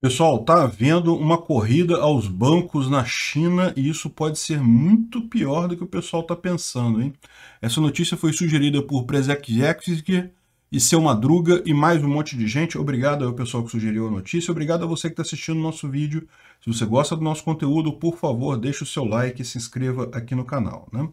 Pessoal, está havendo uma corrida aos bancos na China e isso pode ser muito pior do que o pessoal está pensando, hein? Essa notícia foi sugerida por Prezek Jeksic e Seu Madruga e mais um monte de gente. Obrigado ao pessoal que sugeriu a notícia, obrigado a você que está assistindo o nosso vídeo. Se você gosta do nosso conteúdo, por favor, deixe o seu like e se inscreva aqui no canal, né?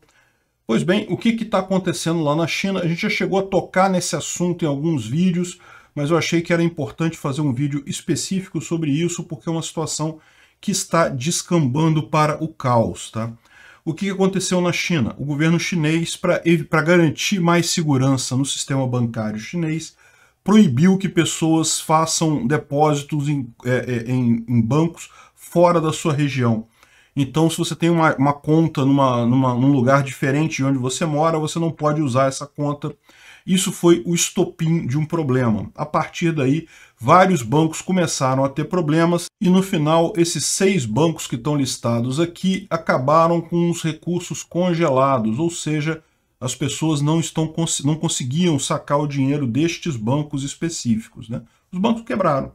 Pois bem, o que está acontecendo lá na China? A gente já chegou a tocar nesse assunto em alguns vídeos, mas eu achei que era importante fazer um vídeo específico sobre isso, porque é uma situação que está descambando para o caos. Tá? O que aconteceu na China? O governo chinês, para garantir mais segurança no sistema bancário chinês, proibiu que pessoas façam depósitos em, é, é, em, em bancos fora da sua região. Então, se você tem uma, uma conta numa, numa, num lugar diferente de onde você mora, você não pode usar essa conta isso foi o estopim de um problema. A partir daí, vários bancos começaram a ter problemas e no final esses seis bancos que estão listados aqui acabaram com os recursos congelados, ou seja, as pessoas não, estão, não conseguiam sacar o dinheiro destes bancos específicos. Né? Os bancos quebraram.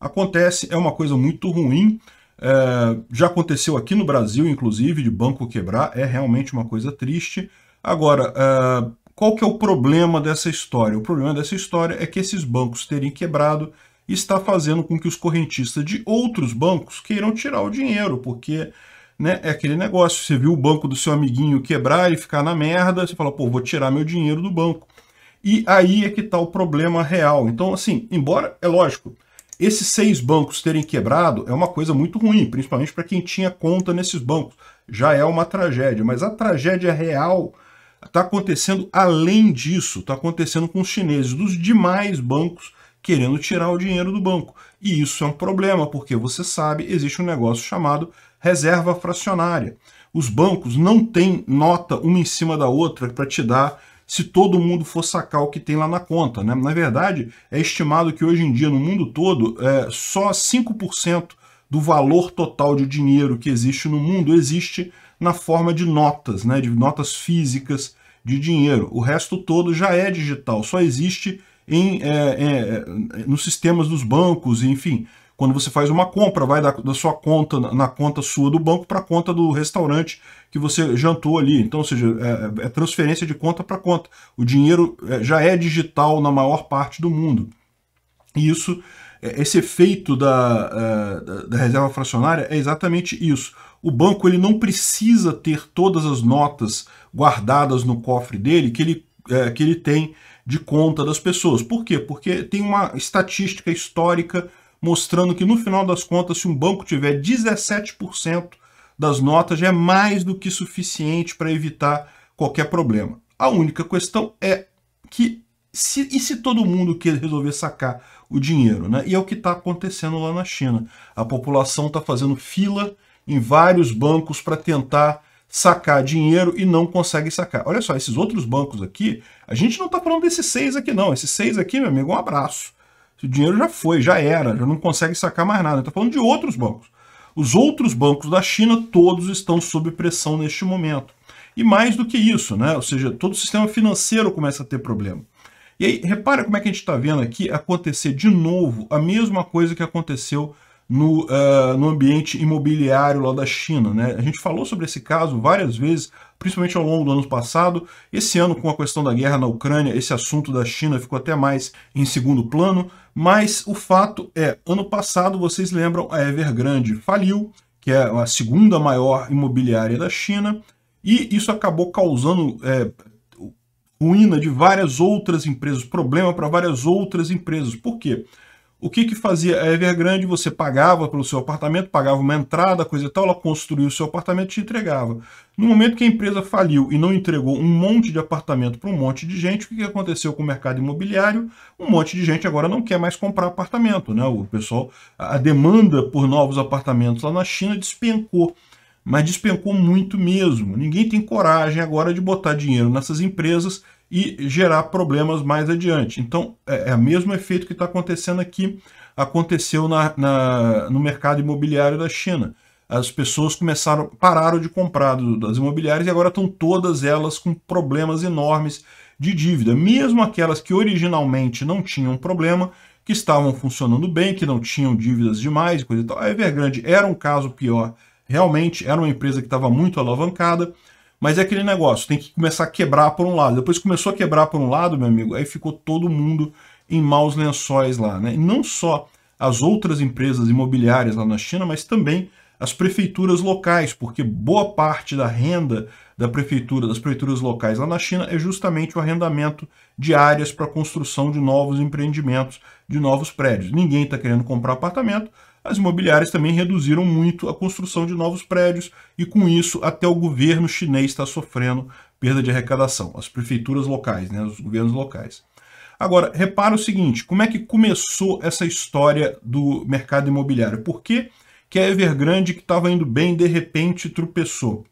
Acontece, é uma coisa muito ruim, é, já aconteceu aqui no Brasil, inclusive, de banco quebrar, é realmente uma coisa triste. Agora, é, qual que é o problema dessa história? O problema dessa história é que esses bancos terem quebrado está fazendo com que os correntistas de outros bancos queiram tirar o dinheiro, porque né, é aquele negócio, você viu o banco do seu amiguinho quebrar e ficar na merda, você fala, pô, vou tirar meu dinheiro do banco. E aí é que está o problema real. Então, assim, embora, é lógico, esses seis bancos terem quebrado é uma coisa muito ruim, principalmente para quem tinha conta nesses bancos. Já é uma tragédia, mas a tragédia real está acontecendo além disso, está acontecendo com os chineses, dos demais bancos querendo tirar o dinheiro do banco. E isso é um problema, porque você sabe, existe um negócio chamado reserva fracionária. Os bancos não têm nota uma em cima da outra para te dar se todo mundo for sacar o que tem lá na conta. Né? Na verdade, é estimado que hoje em dia, no mundo todo, é, só 5% do valor total de dinheiro que existe no mundo existe na forma de notas, né, de notas físicas de dinheiro. O resto todo já é digital, só existe em, é, é, é nos sistemas dos bancos, enfim. Quando você faz uma compra, vai da, da sua conta, na conta sua do banco para a conta do restaurante que você jantou ali. Então, ou seja, é, é, é transferência de conta para conta. O dinheiro é, já é digital na maior parte do mundo. E isso é, esse efeito é, da, da reserva fracionária é exatamente isso. O banco ele não precisa ter todas as notas guardadas no cofre dele que ele, é, que ele tem de conta das pessoas. Por quê? Porque tem uma estatística histórica mostrando que no final das contas, se um banco tiver 17% das notas, já é mais do que suficiente para evitar qualquer problema. A única questão é que se, e se todo mundo quer resolver sacar o dinheiro. Né? E é o que está acontecendo lá na China. A população está fazendo fila em vários bancos para tentar sacar dinheiro e não consegue sacar. Olha só, esses outros bancos aqui, a gente não está falando desses seis aqui não. Esses seis aqui, meu amigo, um abraço. O dinheiro já foi, já era, já não consegue sacar mais nada. Está falando de outros bancos. Os outros bancos da China todos estão sob pressão neste momento. E mais do que isso, né? Ou seja, todo o sistema financeiro começa a ter problema. E aí, repara como é que a gente está vendo aqui acontecer de novo a mesma coisa que aconteceu no, uh, no ambiente imobiliário lá da China. Né? A gente falou sobre esse caso várias vezes, principalmente ao longo do ano passado. Esse ano, com a questão da guerra na Ucrânia, esse assunto da China ficou até mais em segundo plano. Mas o fato é, ano passado, vocês lembram, a Evergrande faliu, que é a segunda maior imobiliária da China, e isso acabou causando é, ruína de várias outras empresas, problema para várias outras empresas. Por quê? O que, que fazia a Evergrande? Você pagava pelo seu apartamento, pagava uma entrada, coisa e tal, ela construiu o seu apartamento e te entregava. No momento que a empresa faliu e não entregou um monte de apartamento para um monte de gente, o que, que aconteceu com o mercado imobiliário? Um monte de gente agora não quer mais comprar apartamento. Né? O pessoal, a demanda por novos apartamentos lá na China despencou mas despencou muito mesmo. Ninguém tem coragem agora de botar dinheiro nessas empresas e gerar problemas mais adiante. Então, é, é o mesmo efeito que está acontecendo aqui, aconteceu na, na, no mercado imobiliário da China. As pessoas começaram, pararam de comprar do, das imobiliárias e agora estão todas elas com problemas enormes de dívida. Mesmo aquelas que originalmente não tinham problema, que estavam funcionando bem, que não tinham dívidas demais, coisa e tal. A Evergrande era um caso pior Realmente era uma empresa que estava muito alavancada, mas é aquele negócio, tem que começar a quebrar por um lado. Depois começou a quebrar por um lado, meu amigo, aí ficou todo mundo em maus lençóis lá, né? E não só as outras empresas imobiliárias lá na China, mas também as prefeituras locais, porque boa parte da renda da prefeitura, das prefeituras locais lá na China é justamente o arrendamento de áreas para construção de novos empreendimentos, de novos prédios. Ninguém está querendo comprar apartamento, as imobiliárias também reduziram muito a construção de novos prédios e, com isso, até o governo chinês está sofrendo perda de arrecadação, as prefeituras locais, né, os governos locais. Agora, repara o seguinte, como é que começou essa história do mercado imobiliário? Por que, que a Evergrande, que estava indo bem, de repente tropeçou?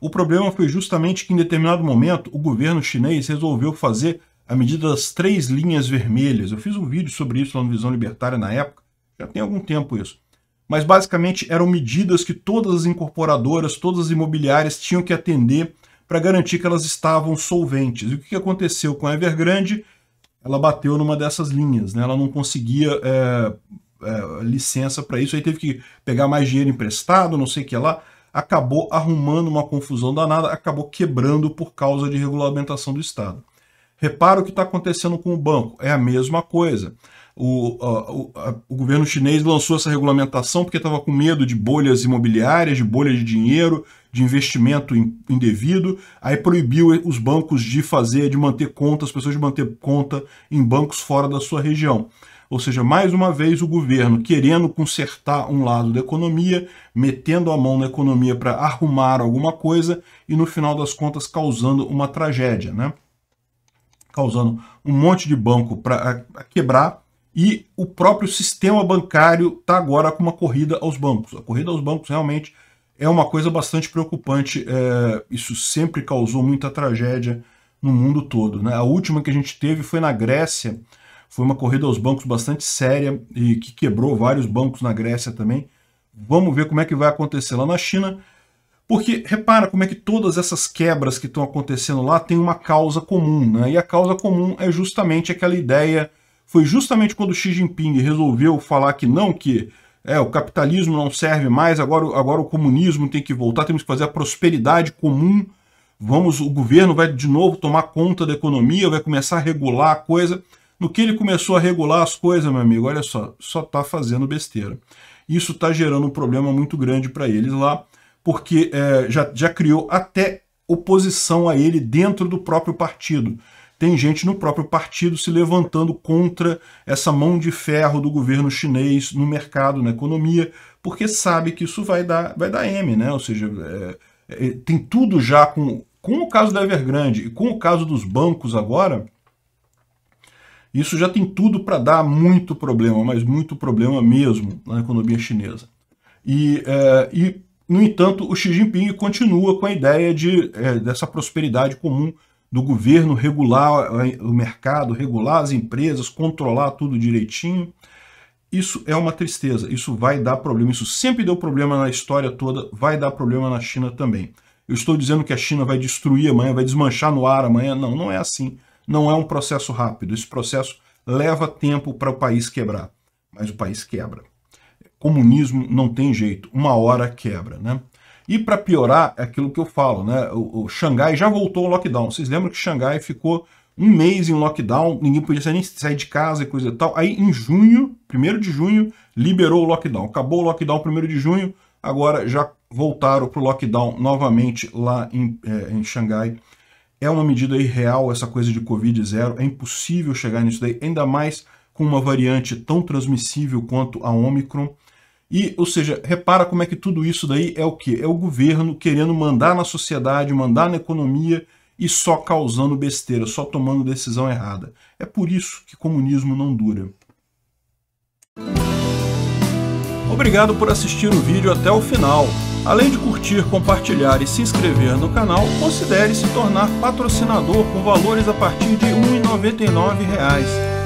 O problema foi justamente que em determinado momento o governo chinês resolveu fazer a medida das três linhas vermelhas. Eu fiz um vídeo sobre isso lá no Visão Libertária na época, já tem algum tempo isso. Mas basicamente eram medidas que todas as incorporadoras, todas as imobiliárias tinham que atender para garantir que elas estavam solventes. E o que aconteceu com a Evergrande? Ela bateu numa dessas linhas, né? ela não conseguia é, é, licença para isso, aí teve que pegar mais dinheiro emprestado, não sei o que lá. Acabou arrumando uma confusão danada, acabou quebrando por causa de regulamentação do Estado. Repara o que está acontecendo com o banco, é a mesma coisa o, a, o, a, o governo chinês lançou essa regulamentação porque estava com medo de bolhas imobiliárias, de bolhas de dinheiro, de investimento indevido. Aí proibiu os bancos de fazer, de manter conta, as pessoas de manter conta em bancos fora da sua região. Ou seja, mais uma vez o governo querendo consertar um lado da economia, metendo a mão na economia para arrumar alguma coisa e no final das contas causando uma tragédia, né? Causando um monte de banco para quebrar e o próprio sistema bancário está agora com uma corrida aos bancos. A corrida aos bancos realmente é uma coisa bastante preocupante. É, isso sempre causou muita tragédia no mundo todo. Né? A última que a gente teve foi na Grécia. Foi uma corrida aos bancos bastante séria e que quebrou vários bancos na Grécia também. Vamos ver como é que vai acontecer lá na China. Porque repara como é que todas essas quebras que estão acontecendo lá têm uma causa comum, né? E a causa comum é justamente aquela ideia foi justamente quando Xi Jinping resolveu falar que não, que é, o capitalismo não serve mais, agora, agora o comunismo tem que voltar, temos que fazer a prosperidade comum, vamos, o governo vai de novo tomar conta da economia, vai começar a regular a coisa. No que ele começou a regular as coisas, meu amigo, olha só, só está fazendo besteira. Isso está gerando um problema muito grande para eles lá, porque é, já, já criou até oposição a ele dentro do próprio partido tem gente no próprio partido se levantando contra essa mão de ferro do governo chinês no mercado, na economia, porque sabe que isso vai dar, vai dar M, né? Ou seja, é, é, tem tudo já com, com o caso da Evergrande e com o caso dos bancos agora. Isso já tem tudo para dar muito problema, mas muito problema mesmo na economia chinesa. E, é, e no entanto, o Xi Jinping continua com a ideia de, é, dessa prosperidade comum do governo regular o mercado, regular as empresas, controlar tudo direitinho. Isso é uma tristeza, isso vai dar problema, isso sempre deu problema na história toda, vai dar problema na China também. Eu estou dizendo que a China vai destruir amanhã, vai desmanchar no ar amanhã, não, não é assim. Não é um processo rápido, esse processo leva tempo para o país quebrar, mas o país quebra. Comunismo não tem jeito, uma hora quebra, né? E para piorar, é aquilo que eu falo, né? O, o, Xangai já voltou ao lockdown. Vocês lembram que Xangai ficou um mês em lockdown, ninguém podia nem sair de casa e coisa e tal. Aí em junho, 1 de junho, liberou o lockdown. Acabou o lockdown 1 de junho, agora já voltaram para o lockdown novamente lá em, é, em Xangai. É uma medida irreal essa coisa de Covid zero, é impossível chegar nisso daí, ainda mais com uma variante tão transmissível quanto a Omicron. E, ou seja, repara como é que tudo isso daí é o quê? É o governo querendo mandar na sociedade, mandar na economia e só causando besteira, só tomando decisão errada. É por isso que comunismo não dura. Obrigado por assistir o vídeo até o final. Além de curtir, compartilhar e se inscrever no canal, considere se tornar patrocinador com valores a partir de R$ 1,99